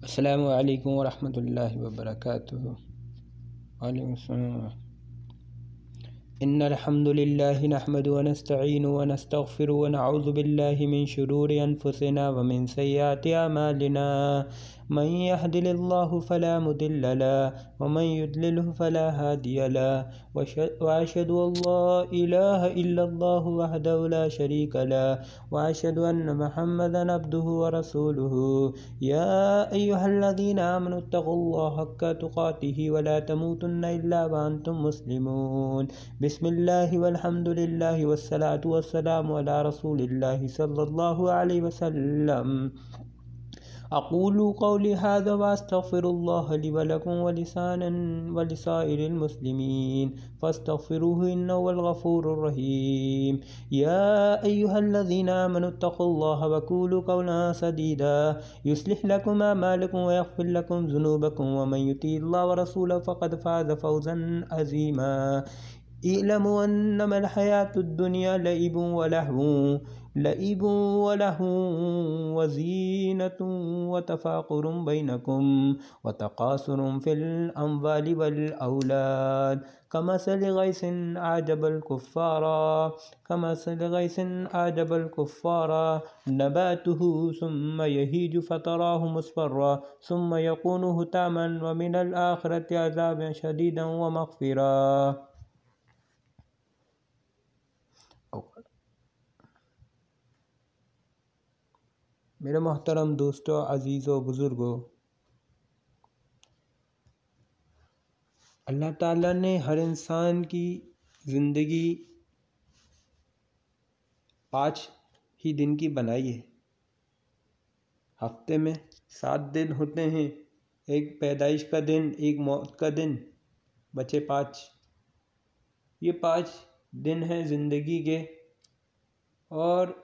السلام عليكم ورحمة الله وبركاته وعليكم السلام إن الحمد لله نحمد ونستعين ونستغفر ونعوذ بالله من شرور أنفسنا ومن سيئات أعمالنا من يهدل الله فلا مدل له ومن يدلله فلا هادي له وأشهد أن لا إله إلا الله وحده لا شريك له وأشهد أن محمدا عبده ورسوله يا أيها الذين آمنوا اتقوا الله حق تقاته ولا تموتن إلا وأنتم مسلمون بسم الله والحمد لله والصلاة والسلام على رسول الله صلى الله عليه وسلم أقول قولي هذا وأستغفر الله لي ولكم ولسانا ولسائر المسلمين فاستغفروه إنه هو الغفور الرحيم يا أيها الذين آمنوا اتقوا الله وقولوا قولا سديدا يصلح لكم أعمالكم ويغفر لكم ذنوبكم ومن يطيع الله ورسوله فقد فاز فوزا عظيما اعلموا أنما الحياة الدنيا لعب ولهو لئب وله وزينة وتفاقر بينكم وتقاصر في الأموال والأولاد كمثل غيث أعجب الكفار كمثل غيث أعجب الكفار نباته ثم يهيج فتراه مصفرا ثم يكون هتاما ومن الآخرة عذابا شديدا ومغفرا मेरे मोहतरम दोस्तों अज़ीज़ों बुज़ुर्गों अल्लाह ताला ने हर इंसान की ज़िंदगी पाँच ही दिन की बनाई है हफ्ते में सात दिन होते हैं एक पैदाइश का दिन एक मौत का दिन बचे पाँच ये पाँच दिन हैं ज़िंदगी के और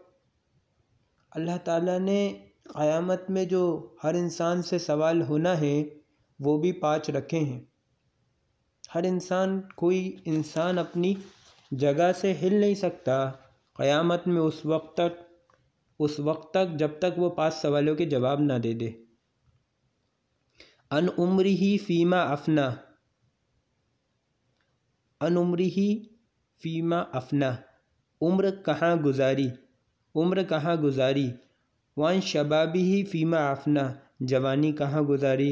अल्लाह ताला ने क़यामत में जो हर इंसान से सवाल होना है वो भी पाँच रखे हैं हर इंसान कोई इंसान अपनी जगह से हिल नहीं सकता क़यामत में उस वक्त तक उस वक्त तक जब तक वो पाँच सवालों के जवाब ना दे दे अन उम्र ही फ़ीमा अफना अन उम्र ही फ़ीमा अफना उम्र कहाँ गुजारी उम्र कहाँ गुजारी वन शबाबी ही फ़ीमा आफना जवानी कहाँ गुजारी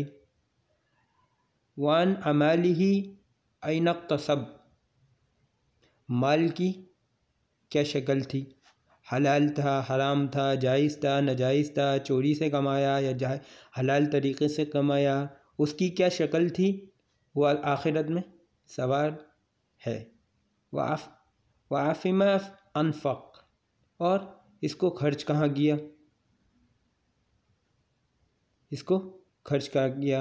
वन अमाली ही ऐनक तसब माल की क्या शक्ल थी हलाल था हराम था जायज़ था नाजायज़ था चोरी से कमाया या जा हलाल तरीक़े से कमाया उसकी क्या शक्ल थी वो आखिरत में सवाल है वाफ वाफिमा अनफ़ और इसको खर्च कहाँ किया इसको खर्च कहा गया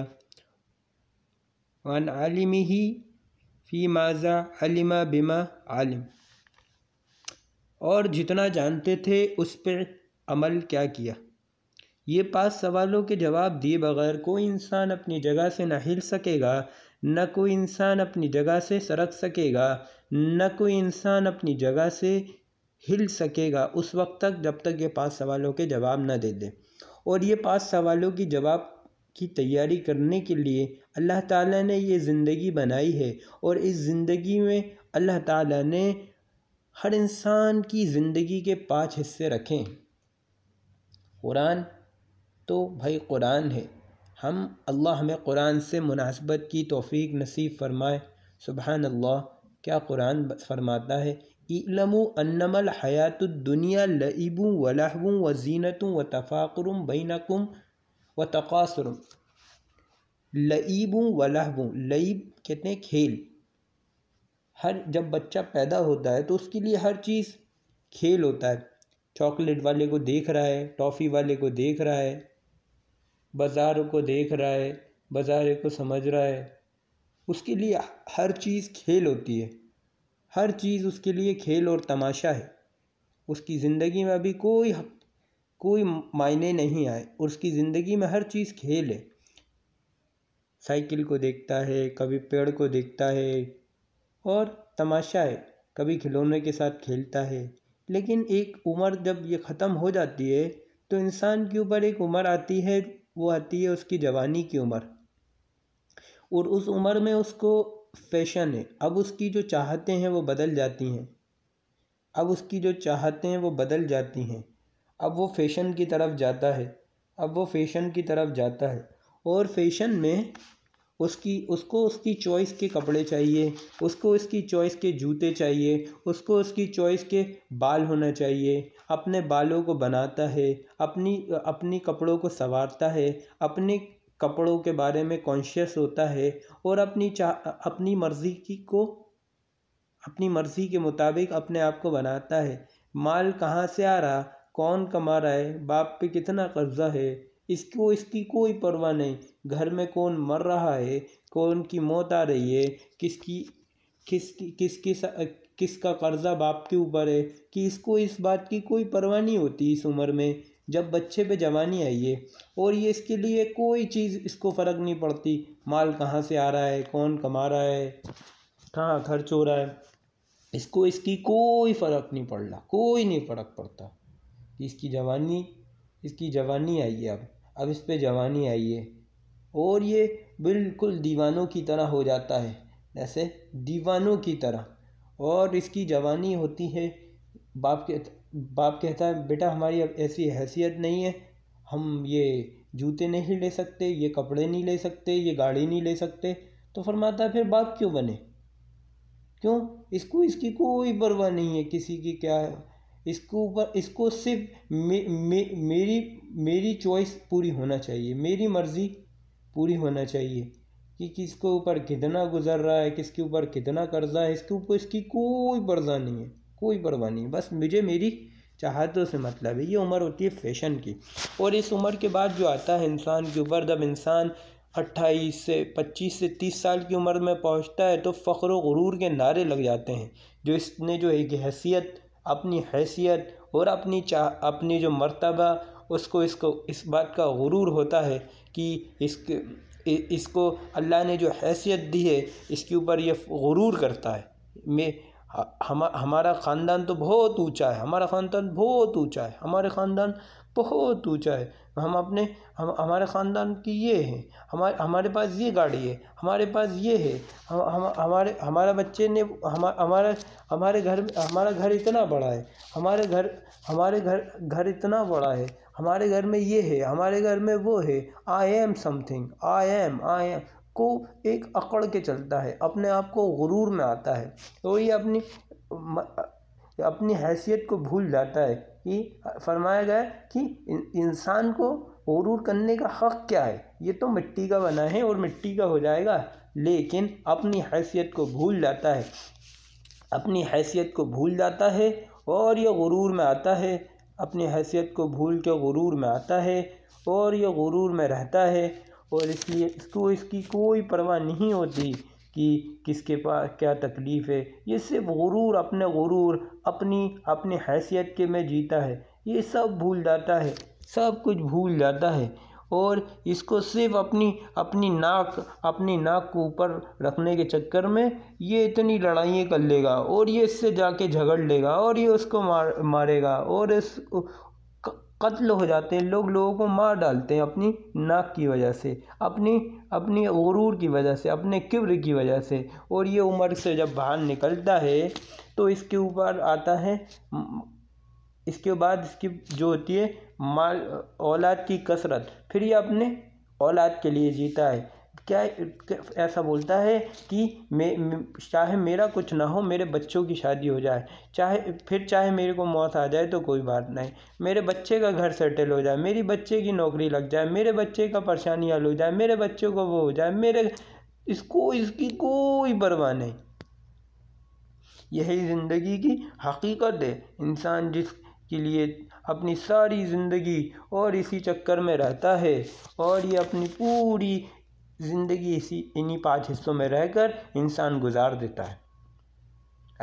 वन आलिम ही फ़ी माजा अलिमा बिमा आलिम और जितना जानते थे उस पर अमल क्या किया ये पाँच सवालों के जवाब दिए बगैर कोई इंसान अपनी जगह से ना हिल सकेगा न कोई इंसान अपनी जगह से सरक सकेगा न कोई इंसान अपनी जगह से हिल सकेगा उस वक्त तक जब तक ये पाँच सवालों के जवाब ना दे दे और ये पाँच सवालों की जवाब की तैयारी करने के लिए अल्लाह ताला ने ये ज़िंदगी बनाई है और इस ज़िंदगी में अल्लाह ताला ने हर इंसान की ज़िंदगी के पांच हिस्से रखें कुरान तो भाई कुरान है हम अल्लाह हमें कुरान से मुनासबत की तोफ़ी नसीब फ़रमाए सुबहान अल्लाह क्या कुरान फरमाता है इलमु अन्नमल दुनिया लबू वलहबू व जीनतुम व तफ़ाक़ुरम बैनकुम व तकासरम लईबू वलहबू लईब कहते हैं खेल हर जब बच्चा पैदा होता है तो उसके लिए हर चीज़ खेल होता है चॉकलेट वाले को देख रहा है टॉफ़ी वाले को देख रहा है बाज़ार को देख रहा है बाज़ार को समझ रहा है उसके लिए हर चीज़ खेल होती है हर चीज़ उसके लिए खेल और तमाशा है उसकी ज़िंदगी में अभी कोई कोई मायने नहीं आए और उसकी ज़िंदगी में हर चीज़ खेल है साइकिल को देखता है कभी पेड़ को देखता है और तमाशा है कभी खिलौने के साथ खेलता है लेकिन एक उम्र जब ये ख़त्म हो जाती है तो इंसान के ऊपर एक उम्र आती है वो आती है उसकी जवानी की उम्र और उस उम्र में उसको फैशन है अब उसकी जो चाहते हैं वो बदल जाती हैं अब उसकी जो चाहते हैं वो बदल जाती हैं अब वो फैशन की तरफ जाता है अब वो फैशन की तरफ जाता है और फैशन में उसकी उसको उसकी चॉइस के कपड़े चाहिए उसको उसकी चॉइस के जूते चाहिए उसको उसकी चॉइस के बाल होना चाहिए अपने बालों को बनाता है अपनी अपनी कपड़ों को संवारता है अपने कपड़ों के बारे में कॉन्शियस होता है और अपनी चा अपनी मर्ज़ी की को अपनी मर्ज़ी के मुताबिक अपने आप को बनाता है माल कहाँ से आ रहा कौन कमा रहा है बाप पे कितना कर्जा है इसको इसकी कोई परवाह नहीं घर में कौन मर रहा है कौन की मौत आ रही है किसकी किस किस किस किसका कर्जा बाप के ऊपर है कि इसको इस बात की कोई परवाह नहीं होती इस उम्र में जब बच्चे पे जवानी आई है और ये इसके लिए कोई चीज़ इसको फ़र्क नहीं पड़ती माल कहाँ से आ रहा है कौन कमा रहा है कहाँ खर्च हो रहा है इसको इसकी कोई फ़र्क नहीं पड़ रहा कोई नहीं फ़र्क पड़ता इसकी जवानी इसकी जवानी आई है अब अब इस पर जवानी आई है और ये बिल्कुल दीवानों की तरह हो जाता है ऐसे दीवानों की तरह और इसकी जवानी होती है बाप के बाप कहता है बेटा हमारी अब ऐसी हैसियत नहीं है हम ये जूते नहीं ले सकते ये कपड़े नहीं ले सकते ये गाड़ी नहीं ले सकते तो फरमाता है फिर बाप क्यों बने क्यों इसको इसकी कोई परवाह नहीं है किसी की क्या इसको ऊपर इसको सिर्फ मे, मे, मेरी मेरी चॉइस पूरी होना चाहिए मेरी मर्ज़ी पूरी होना चाहिए कि किसके ऊपर कितना गुजर रहा है किसके ऊपर कितना कर्जा है इसके ऊपर इसकी कोई पर्जा नहीं है कोई परवाह नहीं बस मुझे मेरी चाहतों से मतलब है ये उम्र होती है फैशन की और इस उम्र के बाद जो आता है इंसान के उम्र जब इंसान अट्ठाईस से पच्चीस से तीस साल की उम्र में पहुंचता है तो फ़ख्र गुरूर के नारे लग जाते हैं जो इसने जो एक हैसियत अपनी हैसियत और अपनी चाह अपनी जो मर्तबा उसको इसको इस बात का गुरूर होता है कि इसके इसको अल्लाह ने जो हैसियत दी है इसके ऊपर ये गुरूर करता है मैं हम हमारा ख़ानदान तो बहुत ऊंचा है हमारा ख़ानदान बहुत ऊंचा है हमारे ख़ानदान बहुत ऊंचा है हम अपने हम हमारे ख़ानदान की ये है हमारे हमारे पास ये गाड़ी है हमारे पास ये है हम हमारे हमारा बच्चे ने हम हमारा हमारे घर हमारा घर इतना बड़ा है हमारे घर हमारे घर घर इतना बड़ा है हमारे घर में ये है हमारे घर में वो है I am something I am I am को एक अकड़ के चलता है अपने आप को गुरूर में आता है तो ये अपनी अपनी हैसियत को भूल जाता है कि फरमाया गया कि इंसान को गुरूर करने का हक क्या है ये तो मिट्टी का बना है और मिट्टी का हो जाएगा लेकिन अपनी हैसियत को भूल जाता है अपनी हैसियत को भूल जाता है और ये गुरूर में आता है अपनी हैसियत को भूल के गुरूर में आता है और ये गुरूर में रहता है और इसलिए इसको इसकी कोई परवाह नहीं होती कि किसके पास क्या तकलीफ़ है ये सिर्फ गुरूर अपने गुरूर अपनी अपनी हैसियत के में जीता है ये सब भूल जाता है सब कुछ भूल जाता है और इसको सिर्फ अपनी अपनी नाक अपनी नाक को ऊपर रखने के चक्कर में ये इतनी लड़ाइयाँ कर लेगा और ये इससे जाके झगड़ लेगा और ये उसको मार मारेगा और इस कत्ल हो जाते हैं लोग लोगों को मार डालते हैं अपनी नाक की वजह से अपनी अपनी गुरूर की वजह से अपने किब्र की वजह से और ये उम्र से जब बाहर निकलता है तो इसके ऊपर आता है इसके बाद इसकी जो होती है माल औलाद की कसरत फिर ये अपने औलाद के लिए जीता है क्या ऐसा बोलता है कि मे चाहे मेरा कुछ ना हो मेरे बच्चों की शादी हो जाए चाहे फिर चाहे मेरे को मौत आ जाए तो कोई बात नहीं मेरे बच्चे का घर सेटल हो जाए मेरी बच्चे की नौकरी लग जाए मेरे बच्चे का परेशानी हल हो जाए मेरे बच्चों को वो हो जाए मेरे इसको इसकी कोई परवाह नहीं यही ज़िंदगी की हकीकत है इंसान जिस के लिए अपनी सारी ज़िंदगी और इसी चक्कर में रहता है और ये अपनी पूरी ज़िंदगी इसी इन्हीं पांच हिस्सों में रहकर इंसान गुजार देता है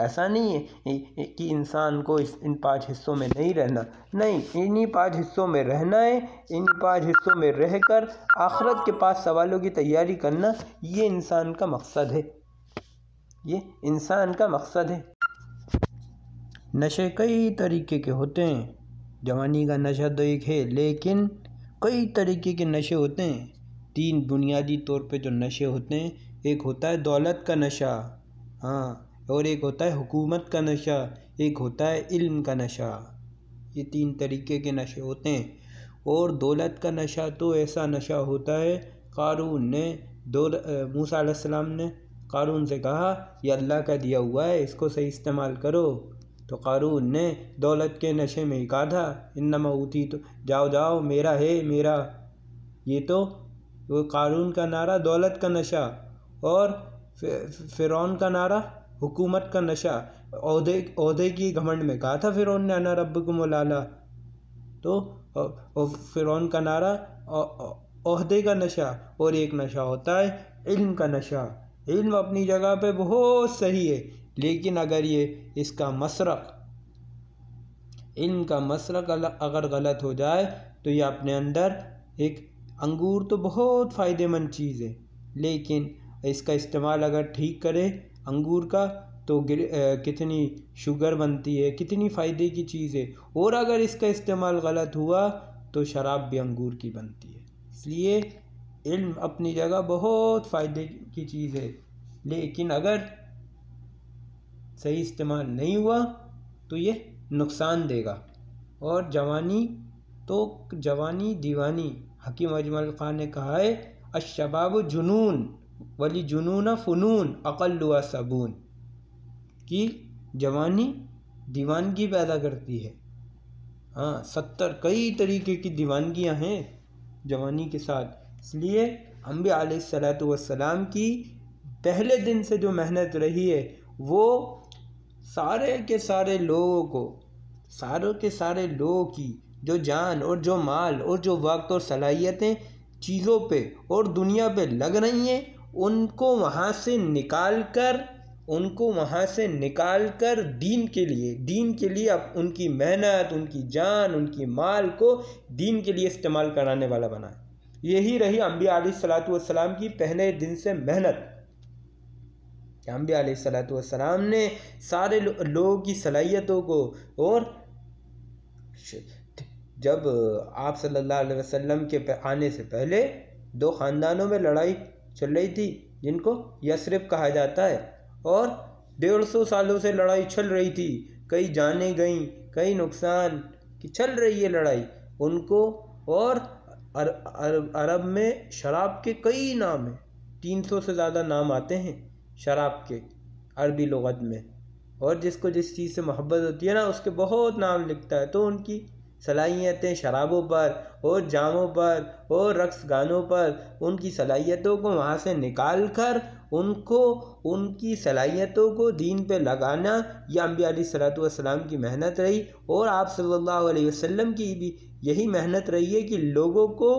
ऐसा नहीं है कि इंसान को इस इन पांच हिस्सों में नहीं रहना नहीं इन्हीं पांच हिस्सों में रहना है इन पांच हिस्सों में रहकर आखरत के पास सवालों की तैयारी करना ये इंसान का मकसद है ये इंसान का मकसद है नशे कई तरीके के होते हैं जवानी का नशा तो एक है लेकिन कई तरीके के नशे होते हैं तीन बुनियादी तौर पे जो नशे होते हैं एक होता है दौलत का नशा हाँ और एक होता है हुकूमत का नशा एक होता है इल्म का नशा ये तीन तरीके के नशे होते हैं और दौलत का नशा तो ऐसा नशा होता है कारून ने दौल मूसा ने कारून से कहा यह अल्लाह का दिया हुआ है इसको सही इस्तेमाल करो तो कारून ने दौलत के नशे में ही कहा था इन नमऊती तो जाओ जाओ मेरा है मेरा ये तो वो कारून का नारा दौलत का नशा और फ़िरौन का नारा हुकूमत का नशा अहदे की घमंड में कहा था फ़िरौन ने अना रब को मौलाला तो फ़िरौन का नारा अहदे का नशा और एक नशा होता है इल्म का नशा इल्म अपनी जगह पे बहुत सही है लेकिन अगर ये इसका मसरक इल्म का मसरक अगर गलत हो जाए तो ये अपने अंदर एक अंगूर तो बहुत फ़ायदेमंद चीज़ है लेकिन इसका इस्तेमाल अगर ठीक करें अंगूर का तो कितनी शुगर बनती है कितनी फ़ायदे की चीज़ है और अगर इसका इस्तेमाल गलत हुआ तो शराब भी अंगूर की बनती है इसलिए इल्म अपनी जगह बहुत फ़ायदे की चीज़ है लेकिन अगर सही इस्तेमाल नहीं हुआ तो ये नुकसान देगा और जवानी तो जवानी दीवानी हकीम अजमल ख़ान ने कहा है अशबाब जुनून वली जुनून फ़नून अकल सबून कि जवानी दीवानगी पैदा करती है हाँ सत्तर कई तरीके की दीवानगियाँ हैं जवानी के साथ इसलिए हम सलात आलतम की पहले दिन से जो मेहनत रही है वो सारे के सारे लोगों को सारों के सारे लोगों की जो जान और जो माल और जो वक्त और सलाहियतें चीज़ों पे और दुनिया पे लग रही हैं उनको वहाँ से निकाल कर उनको वहाँ से निकाल कर दीन के लिए दीन के लिए अब उनकी मेहनत उनकी जान उनकी माल को दीन के लिए इस्तेमाल कराने वाला बनाए यही रही अम्बिया सलाम की पहले दिन से मेहनत अम्बिया सलाम ने सारे लोगों की सलाहियतों को और जब आप सल्लल्लाहु अलैहि वसल्लम के आने से पहले दो ख़ानदानों में लड़ाई चल रही थी जिनको यसरफ कहा जाता है और डेढ़ सौ सालों से लड़ाई चल रही थी कई जाने गई कई नुकसान की चल रही है लड़ाई उनको और अर, अर, अरब में शराब के कई नाम हैं तीन सौ से ज़्यादा नाम आते हैं शराब के अरबी लगत में और जिसको जिस चीज़ से मोहब्बत होती है ना उसके बहुत नाम लिखता है तो उनकी सलाहियतें शराबों पर और जामों पर और रक्स गानों पर उनकी सलाहियतों को वहाँ से निकाल कर उनको उनकी सलाहियतों को दीन पे लगाना यह अम्बिया सलाम की मेहनत रही और आप सल्लल्लाहु अलैहि वसल्लम की भी यही मेहनत रही है कि लोगों को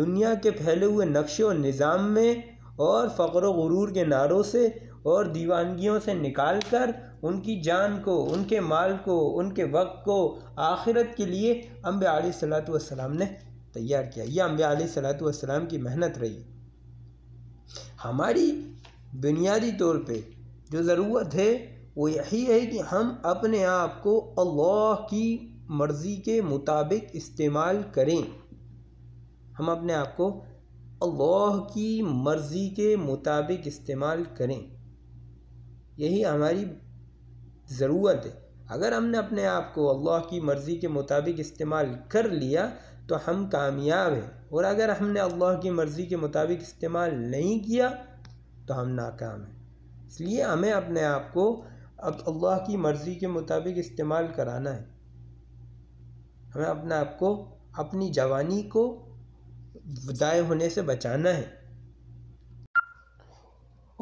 दुनिया के फैले हुए नक्शे और निज़ाम में और फ़क्र गुरूर के नारों से और दीवानगियों से निकाल कर उनकी जान को उनके माल को उनके वक्त को आखिरत के लिए अम्ब सलात वसलाम ने तैयार किया यह अम्ब सलात की मेहनत रही हमारी बुनियादी तौर पे जो ज़रूरत है वो यही है कि हम अपने आप को अल्लाह की मर्ज़ी के मुताबिक इस्तेमाल करें हम अपने आप को अल्लाह की मर्ज़ी के मुताबिक इस्तेमाल करें यही हमारी ज़रूरत है अगर हमने अपने आप को अल्लाह की मर्ज़ी के मुताबिक इस्तेमाल कर लिया तो हम कामयाब हैं और अगर हमने अल्लाह की मर्ज़ी के मुताबिक इस्तेमाल नहीं किया तो हम नाकाम हैं इसलिए हमें अपने आप को अब अल्लाह की मर्ज़ी के मुताबिक इस्तेमाल कराना है हमें अपने आप को अपनी जवानी को ज़ाय होने से बचाना है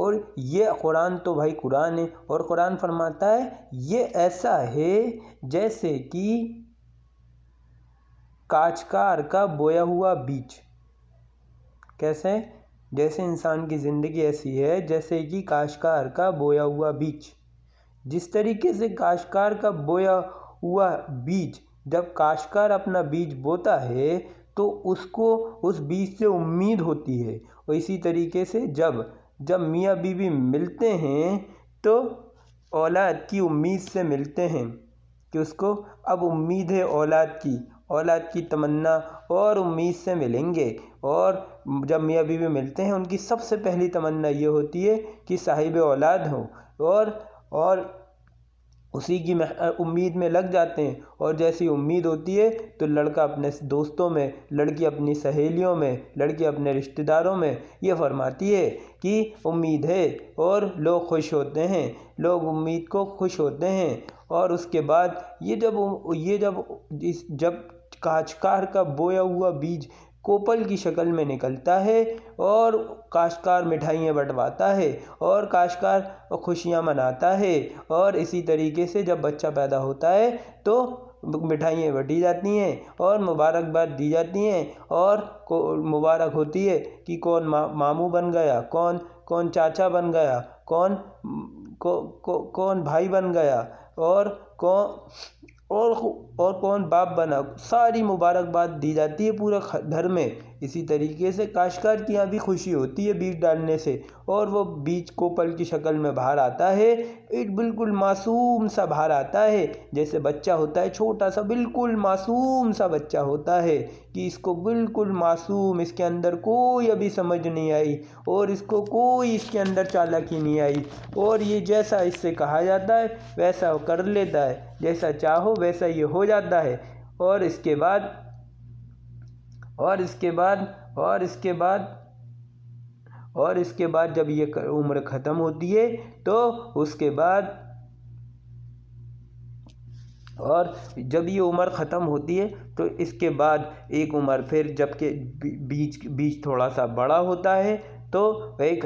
और ये कुरान तो भाई कुरान है और कुरान फरमाता है ये ऐसा है जैसे कि काचकार का बोया हुआ बीज कैसे जैसे इंसान की ज़िंदगी ऐसी है जैसे कि काशकार का बोया हुआ बीज जिस तरीके से काशकार का बोया हुआ बीज जब काशकार अपना बीज बोता है तो उसको उस बीज से उम्मीद होती है और इसी तरीके से जब जब मियाँ बीवी मिलते हैं तो औलाद की उम्मीद से मिलते हैं कि उसको अब उम्मीद है औलाद की औलाद की तमन्ना और उम्मीद से मिलेंगे और जब मियाँ बीवी मिलते हैं उनकी सबसे पहली तमन्ना ये होती है कि साहिब औलाद हो और और उसी की उम्मीद में लग जाते हैं और जैसी उम्मीद होती है तो लड़का अपने दोस्तों में लड़की अपनी सहेलियों में लड़की अपने रिश्तेदारों में ये फरमाती है कि उम्मीद है और लोग खुश होते हैं लोग उम्मीद को खुश होते हैं और उसके बाद ये जब ये जब इस जब काचकार का बोया हुआ बीज कोपल की शक्ल में निकलता है और काशकार मिठाइयाँ बंटवाता है और काशकार खुशियाँ मनाता है और इसी तरीके से जब बच्चा पैदा होता है तो मिठाइयाँ बटी जाती हैं और मुबारकबाद दी जाती हैं और को मुबारक होती है कि कौन मा, मामू बन गया कौन कौन चाचा बन गया कौन को, को, कौन भाई बन गया और कौन और और कौन बाप बना सारी मुबारकबाद दी जाती है पूरे घर में इसी तरीके से काशकार की यहाँ भी खुशी होती है बीज डालने से और वो बीज को पल की शक्ल में बाहर आता है एक बिल्कुल मासूम सा बाहर आता है जैसे बच्चा होता है छोटा सा बिल्कुल मासूम सा बच्चा होता है कि इसको बिल्कुल मासूम इसके अंदर कोई अभी समझ नहीं आई और इसको कोई इसके अंदर चालाकी नहीं आई और ये जैसा इससे कहा जाता है वैसा कर लेता है जैसा चाहो वैसा ये हो जाता है और इसके बाद और इसके बाद और इसके बाद और इसके बाद जब ये उम्र ख़त्म होती है तो उसके बाद और जब ये उम्र ख़त्म होती है तो इसके बाद एक उम्र फिर जबकि बीच बीच थोड़ा सा बड़ा होता है तो एक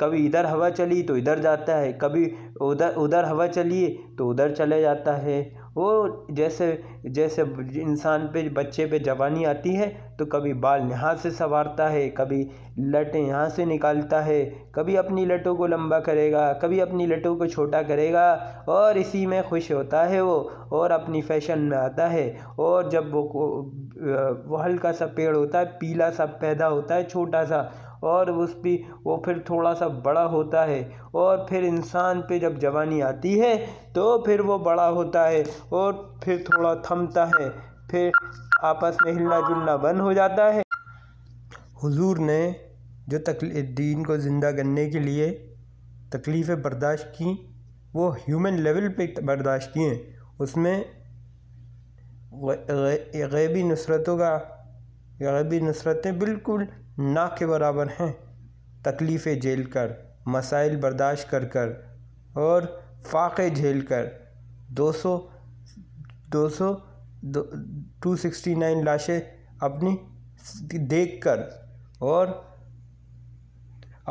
कभी इधर हवा चली तो इधर जाता है कभी उधर उधर हवा चली तो उधर चले जाता है वो जैसे जैसे इंसान पे बच्चे पे जवानी आती है तो कभी बाल यहाँ से संवारता है कभी लटें यहाँ से निकालता है कभी अपनी लटों को लंबा करेगा कभी अपनी लटों को छोटा करेगा और इसी में खुश होता है वो और अपनी फैशन में आता है और जब वो वो हल्का सा पेड़ होता है पीला सा पैदा होता है छोटा सा और उस पर वो फिर थोड़ा सा बड़ा होता है और फिर इंसान पे जब जवानी आती है तो फिर वो बड़ा होता है और फिर थोड़ा थमता है फिर आपस में हिलना जुलना बंद हो जाता है हुजूर ने जो तकलीफ दीन को ज़िंदा करने के लिए तकलीफ़ें बर्दाश्त की वो ह्यूमन लेवल पे बर्दाश्त किए उसमें गैबी नुसरतों का गैबी नुसरतें बिल्कुल ना के बराबर हैं तकलीफ़ें झेल कर मसाइल बर्दाश्त कर कर और फाक़े झेल कर दो सौ दो सौ टू सिक्सटी नाइन लाशें अपनी देख कर और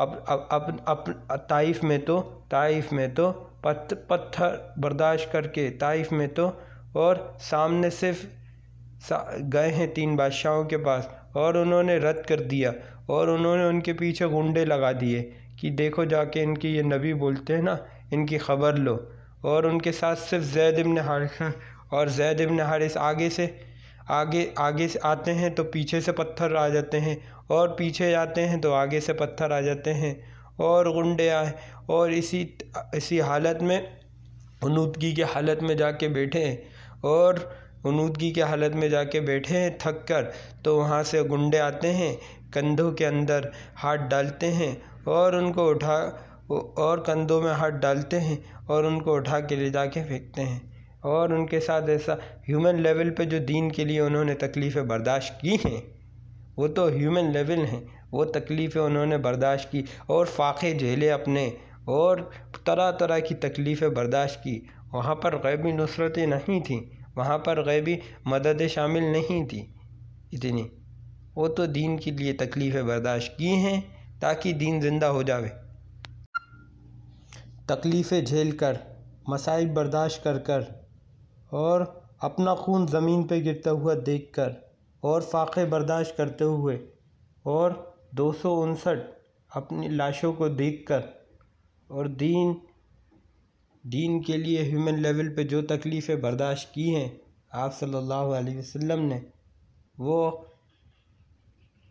अब अब अब अप ताइफ में तो ताइफ में तो पत, पत्थर बर्दाश्त करके ताइफ में तो और सामने सिर्फ सा, गए हैं तीन बादशाहों के पास और उन्होंने रद्द कर दिया और उन्होंने उनके पीछे गुंडे लगा दिए कि देखो जाके इनकी ये नबी बोलते हैं ना इनकी ख़बर लो और उनके साथ सिर्फ जैद इब्न हारिस और जैद इब्न हारिस आगे से आगे आगे से आते हैं तो पीछे से पत्थर आ जाते हैं और पीछे जाते हैं तो आगे से पत्थर आ जाते हैं और गुंडे आए और इसी इसी हालत में उनूदगी के हालत में जाके बैठे और उनूदगी के हालत में जाके बैठे हैं थक कर तो वहाँ से गुंडे आते हैं कंधों के अंदर हाथ डालते हैं और उनको उठा और कंधों में हाथ डालते हैं और उनको उठा के ले जा फेंकते हैं और उनके साथ ऐसा ह्यूमन लेवल पे जो दीन के लिए उन्होंने तकलीफ़ें बर्दाश्त की हैं वो तो ह्यूमन लेवल हैं वो तकलीफ़ें उन्होंने बर्दाश्त की और फाख़े झेले अपने और तरह तरह की तकलीफ़ें बर्दाश्त की वहाँ पर गैबी नुसरतें नहीं थीं वहाँ पर गैबी मददें शामिल नहीं थी इतनी वो तो दीन के लिए तकलीफ़ें बर्दाश्त की हैं ताकि दीन ज़िंदा हो जावे तकलीफ़ें झेल कर मसाइब बर्दाश्त कर कर और अपना खून ज़मीन पर गिरता हुआ देख कर और फाक़े बर्दाश्त करते हुए और दो सौ उनसठ अपनी लाशों को देख कर और दीन दीन के लिए ह्यूमन लेवल पे जो तकलीफ़ें बर्दाश्त की हैं आप सल्लल्लाहु अलैहि वसल्लम ने वो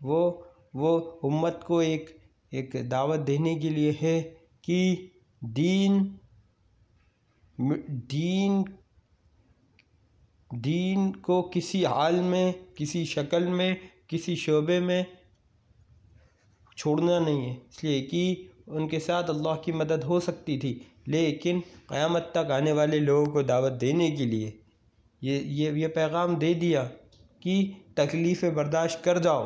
वो वो उम्मत को एक एक दावत देने के लिए है कि दीन दीन दीन को किसी हाल में किसी शक्ल में किसी शोबे में छोड़ना नहीं है इसलिए कि उनके साथ अल्लाह की मदद हो सकती थी लेकिन क़यामत तक आने वाले लोगों को दावत देने के लिए ये ये ये पैगाम दे दिया कि तकलीफ़ें बर्दाश्त कर जाओ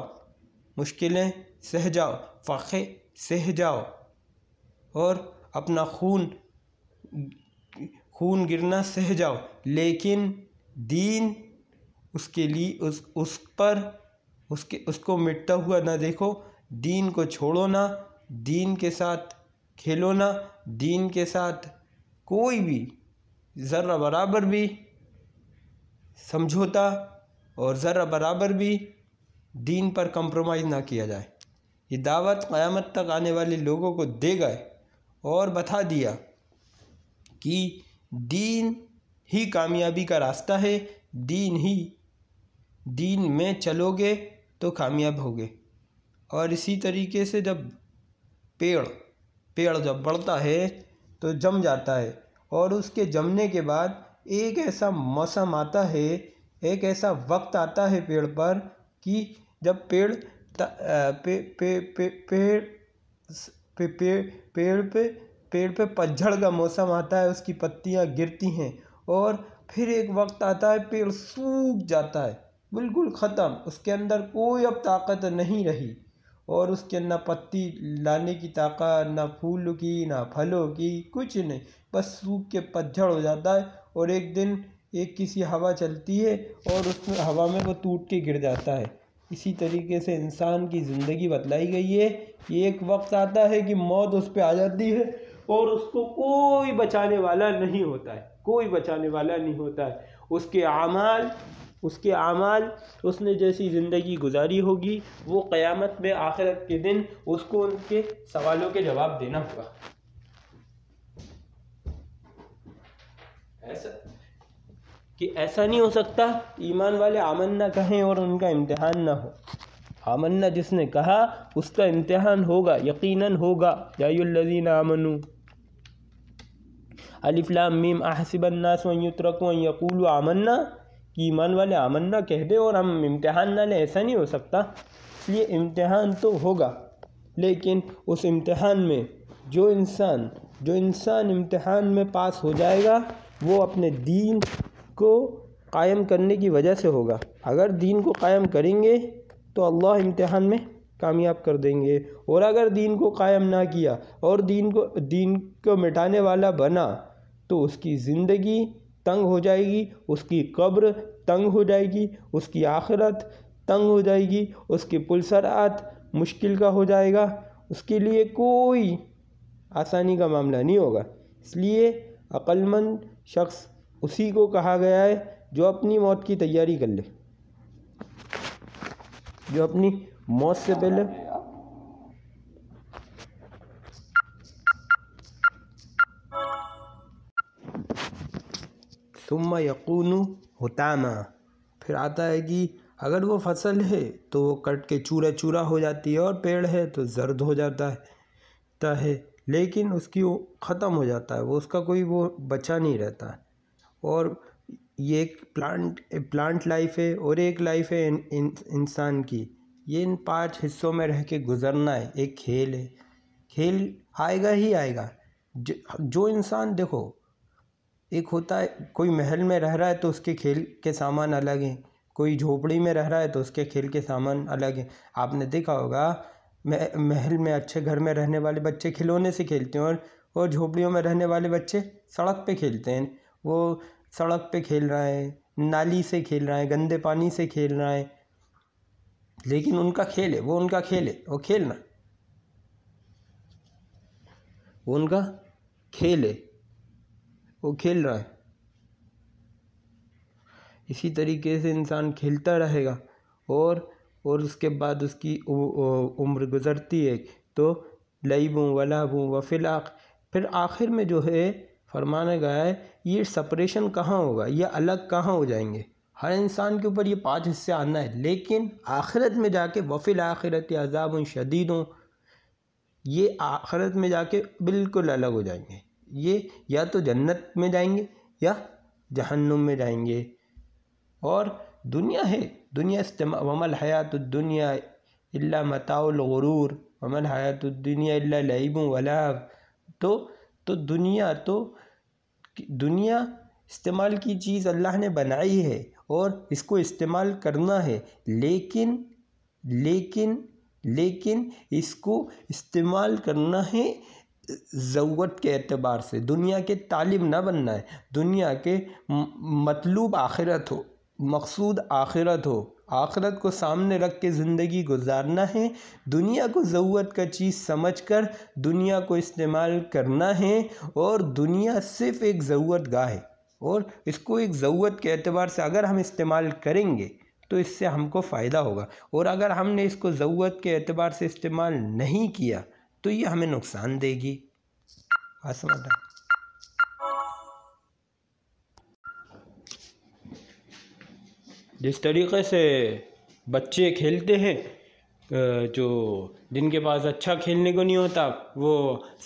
मुश्किलें सह जाओ फ़ाक़े सह जाओ और अपना खून खून गिरना सह जाओ लेकिन दीन उसके लिए उस उस पर उसके उसको मिटता हुआ ना देखो दीन को छोड़ो ना दीन के साथ खिलौना दीन के साथ कोई भी ज़र्रा बराबर भी समझौता और ज़र्रा बराबर भी दीन पर कंप्रोमाइज़ ना किया जाए ये दावत क़यामत तक आने वाले लोगों को दे गए और बता दिया कि दीन ही कामयाबी का रास्ता है दीन ही दीन में चलोगे तो कामयाब होगे और इसी तरीके से जब पेड़ पेड़ जब बढ़ता है तो जम जाता है और उसके जमने के बाद एक ऐसा मौसम आता है एक ऐसा वक्त आता है पेड़ पर कि जब पेड़ पे पे पेड़ पे पेड़ पेड़ पे पेड़ पे पतझड़ का मौसम आता है उसकी पत्तियाँ गिरती हैं और फिर एक वक्त आता है पेड़ सूख जाता है बिल्कुल ख़त्म उसके अंदर कोई अब ताकत नहीं रही और उसके ना पत्ती लाने की ताकत ना फूल की ना फलों की कुछ नहीं बस सूख के पतझड़ हो जाता है और एक दिन एक किसी हवा चलती है और उस हवा में वो टूट के गिर जाता है इसी तरीके से इंसान की ज़िंदगी बतलाई गई है कि एक वक्त आता है कि मौत उस पर आ जाती है और उसको कोई बचाने वाला नहीं होता है कोई बचाने वाला नहीं होता है उसके अमाल उसके अमाल उसने जैसी ज़िंदगी गुजारी होगी वो क़यामत में आखिरत के दिन उसको उनके सवालों के जवाब देना होगा ऐसा कि ऐसा नहीं हो सकता ईमान वाले आमन ना कहें और उनका इम्तहान ना हो आमन्ना जिसने कहा उसका इम्तहान होगा यकीनन होगा यायुल्लजीन आमनु अलिफ्लाम मीम आहसिबन्नासुतरकूल आमन्ना कि ईमान वाले अमन ना कह दे और हम इम्तहान ना लें ऐसा नहीं हो सकता इसलिए इम्तहान तो होगा लेकिन उस इम्तहान में जो इंसान जो इंसान इम्तहान में पास हो जाएगा वो अपने दीन को कायम करने की वजह से होगा अगर दीन को कायम करेंगे तो अल्लाह इम्तहान में कामयाब कर देंगे और अगर दीन को कायम ना किया और दीन को दीन को मिटाने वाला बना तो उसकी ज़िंदगी तंग हो जाएगी उसकी कब्र तंग हो जाएगी उसकी आखिरत तंग हो जाएगी उसकी पुलसरात मुश्किल का हो जाएगा उसके लिए कोई आसानी का मामला नहीं होगा इसलिए अक्लमंद शख्स उसी को कहा गया है जो अपनी मौत की तैयारी कर ले जो अपनी मौत से पहले तुम यकून होतामा फिर आता है कि अगर वो फसल है तो वो कट के चूरा चूरा हो जाती है और पेड़ है तो जर्द हो जाता है ता है लेकिन उसकी वो ख़त्म हो जाता है वो उसका कोई वो बचा नहीं रहता है और ये एक प्लांट प्लांट लाइफ है और एक लाइफ है इन, इन, इंसान की ये इन पांच हिस्सों में रह के गुजरना है एक खेल है खेल आएगा ही आएगा जो, जो इंसान देखो एक होता है कोई महल में रह रहा है तो उसके खेल के सामान अलग हैं कोई झोपड़ी में रह रहा है तो उसके खेल के सामान अलग हैं आपने देखा होगा महल में अच्छे घर में रहने वाले बच्चे खिलौने से खेलते हैं और झोपड़ियों में रहने वाले बच्चे सड़क पे खेलते हैं वो सड़क पे खेल रहे हैं नाली से खेल रहे हैं गंदे पानी से खेल रहे हैं लेकिन उनका खेल है वो उनका खेल है वो खेलना वो उनका खेल है वो खेल रहा है इसी तरीके से इंसान खेलता रहेगा और और उसके बाद उसकी उम्र गुजरती है तो लईबों वफ़िल वफिलाक फिर आखिर में जो है फ़रमाने गया है ये सपरेशन कहाँ होगा ये अलग कहाँ हो जाएंगे हर इंसान के ऊपर ये पाँच हिस्से आना है लेकिन आखिरत में जाके वफिल आखिरत अजाब शदीद हों ये आखिरत में जाके बिल्कुल अलग हो जाएंगे ये या तो जन्नत में जाएंगे या जहन्नुम में जाएंगे और दुनिया है दुनिया वमल हयात दुनिया इल्ला मताउल गुरूर वमल हयात दुनिया इल्ला लईब वलाब तो तो दुनिया तो दुनिया इस्तेमाल की चीज़ अल्लाह ने बनाई है और इसको इस्तेमाल करना है लेकिन लेकिन लेकिन इसको इस्तेमाल करना है ज़रूरत के एतबार से दुनिया के तालिब ना बनना है दुनिया के मतलूब आखिरत हो मकसूद आखिरत हो आखिरत को सामने रख के ज़िंदगी गुजारना है दुनिया को ज़रूरत का चीज़ समझकर दुनिया को इस्तेमाल करना है और दुनिया सिर्फ़ एक ज़रूरत गाह है और इसको एक ज़रूरत के अतबार से अगर हम इस्तेमाल करेंगे तो इससे हमको फ़ायदा होगा और अगर हमने इसको ज़रूरत के अतबार से इस्तेमाल नहीं किया तो ये हमें नुकसान देगी बात जिस तरीके से बच्चे खेलते हैं जो जिनके पास अच्छा खेलने को नहीं होता वो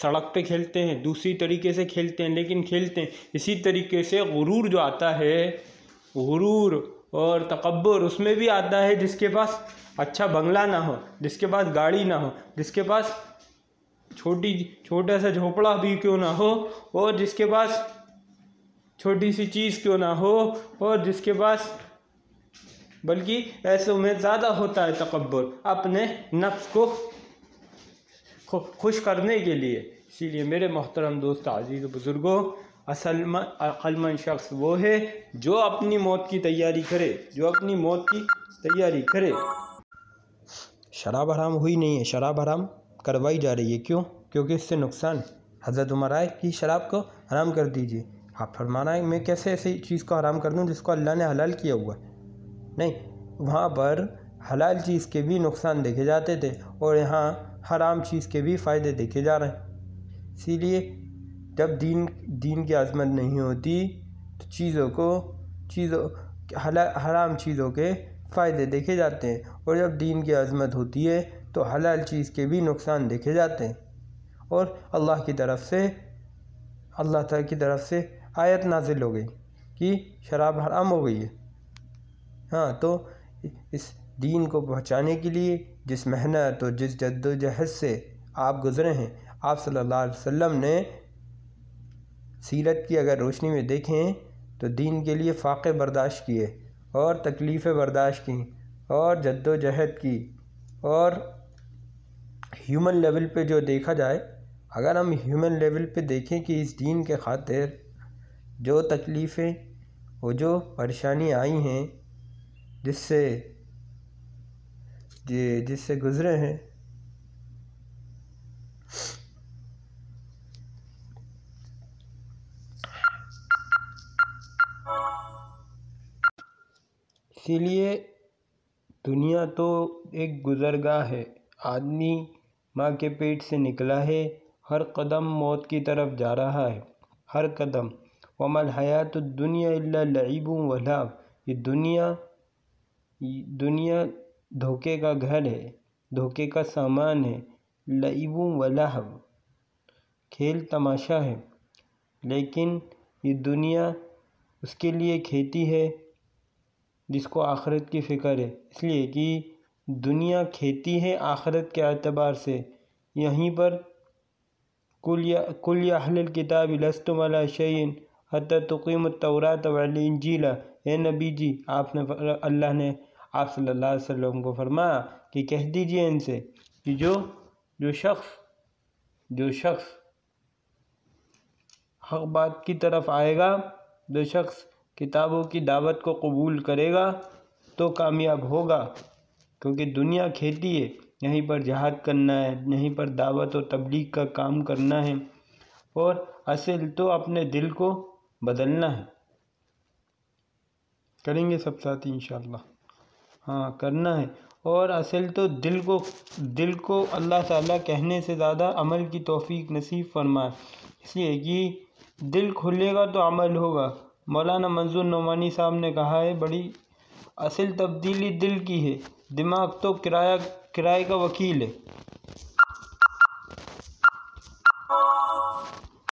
सड़क पे खेलते हैं दूसरी तरीके से खेलते हैं लेकिन खेलते हैं इसी तरीके से गुरूर जो आता है गुरूर और तकबर उसमें भी आता है जिसके पास अच्छा बंगला ना हो जिसके पास गाड़ी ना हो जिसके पास छोटी छोटा सा झोपड़ा भी क्यों ना हो और जिसके पास छोटी सी चीज़ क्यों ना हो और जिसके पास बल्कि ऐसे में ज़्यादा होता है तकबर अपने नफ्स को खुश करने के लिए इसीलिए मेरे मोहतरम दोस्त अजीज़ बुज़ुर्गों असल अक्लमंद शख्स वो है जो अपनी मौत की तैयारी करे जो अपनी मौत की तैयारी करे शराब हराम हुई नहीं है शराब हराम करवाई जा रही है क्यों क्योंकि इससे नुकसान हज़रत उमर आए कि शराब को हराम कर दीजिए आप फरमाना है मैं कैसे ऐसी चीज़ को हराम कर दूँ जिसको अल्लाह ने हलाल किया हुआ है नहीं वहाँ पर हलाल चीज़ के भी नुकसान देखे जाते थे और यहाँ हराम चीज़ के भी फ़ायदे देखे जा रहे हैं इसीलिए जब दीन दीन की आज़मत नहीं होती तो चीज़ों को चीज़ों हराम चीज़ों के फ़ायदे देखे जाते हैं और जब दीन की आज़मत होती है तो हलाल चीज़ के भी नुकसान देखे जाते हैं और अल्लाह की तरफ से अल्लाह ताला की तरफ से आयत नाजिल हो गई कि शराब हराम हो गई है हाँ तो इस दीन को पहुँचाने के लिए जिस मेहनत और जिस जद्दोजहद से आप गुज़रे हैं आप सल्लल्लाहु अलैहि वसल्लम ने सीरत की अगर रोशनी में देखें तो दीन के लिए फ़ाक़े बर्दाश्त किए और तकलीफ़ें बर्दाश्त की और जद्दोजहद की और ह्यूमन लेवल पे जो देखा जाए अगर हम ह्यूमन लेवल पे देखें कि इस दीन के खातिर जो तकलीफ़ें वो जो परेशानी आई हैं जिससे जिससे गुज़रे हैं इसीलिए दुनिया तो एक गुज़रगाह है आदमी माँ के पेट से निकला है हर कदम मौत की तरफ जा रहा है हर कदम वमल हया तो दुनिया लईबू वलाब ये दुनिया दुनिया धोखे का घर है धोखे का सामान है लईबू वलाहब खेल तमाशा है लेकिन ये दुनिया उसके लिए खेती है जिसको आखरत की फ़िक्र है इसलिए कि दुनिया खेती है आखरत के अतबार से यहीं पर कुल या कुल अहल किताब लस्तमला शैन हतकीम तौरात जीला ए नबी जी आपने अल्लाह ने आप सल्लल्लाहु अलैहि वसल्लम को फरमाया कि कह दीजिए इनसे कि जो जो शख्स जो शख्स हक बात की तरफ आएगा जो शख्स किताबों की दावत को कबूल करेगा तो कामयाब होगा क्योंकि दुनिया खेती है यहीं पर जहाद करना है यहीं पर दावत और तबलीग का काम करना है और असल तो अपने दिल को बदलना है करेंगे सब साथ ही इंशाल्लाह हाँ करना है और असल तो दिल को दिल को अल्लाह ताला कहने से ज़्यादा अमल की तोफ़ी नसीब फरमाए इसलिए कि दिल खुलेगा तो अमल होगा मौलाना मंजूर नौमानी साहब ने कहा है बड़ी असल तब्दीली दिल की है दिमाग तो किराया किराए का वकील है